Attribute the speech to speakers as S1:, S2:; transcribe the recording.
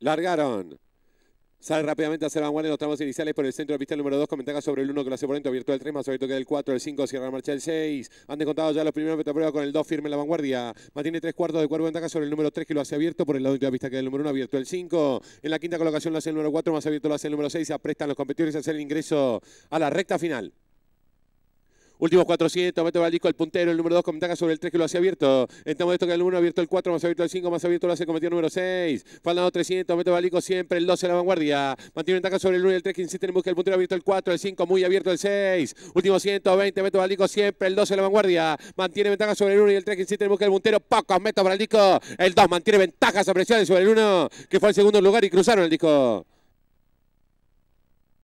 S1: Largaron. Sale rápidamente a hacer vanguardia en los tramos iniciales por el centro de pista número 2 con ventaja sobre el 1 que lo hace por dentro, abierto el 3, más abierto que el 4, el 5, cierra la marcha el 6. Han descontado ya los primeros prueba con el 2 firme en la vanguardia. Mantiene 3 cuartos de cuerpo de ventaja sobre el número 3 que lo hace abierto por el lado de la pista que el número 1, abierto el 5. En la quinta colocación lo hace el número 4, más abierto lo hace el número 6. se Aprestan los competidores a hacer el ingreso a la recta final. Último 400, mete balico el puntero, el número 2, ventaja sobre el 3 que lo hace abierto. Estamos esto que el 1 abierto el 4, más abierto el 5, más abierto lo hace cometido número 6. Faldado 300, el balico siempre, el 12 en la vanguardia. Mantiene ventaja sobre el 1 y el 3 que insiste en busca el puntero abierto el 4, el 5, muy abierto el 6. Último 120, el balico siempre, el 12 en la vanguardia. Mantiene ventaja sobre el 1 y el 3 que insiste en busca el puntero. Pocos metros para el disco. El 2 mantiene ventajas a presiones sobre el 1 que fue al segundo lugar y cruzaron el disco.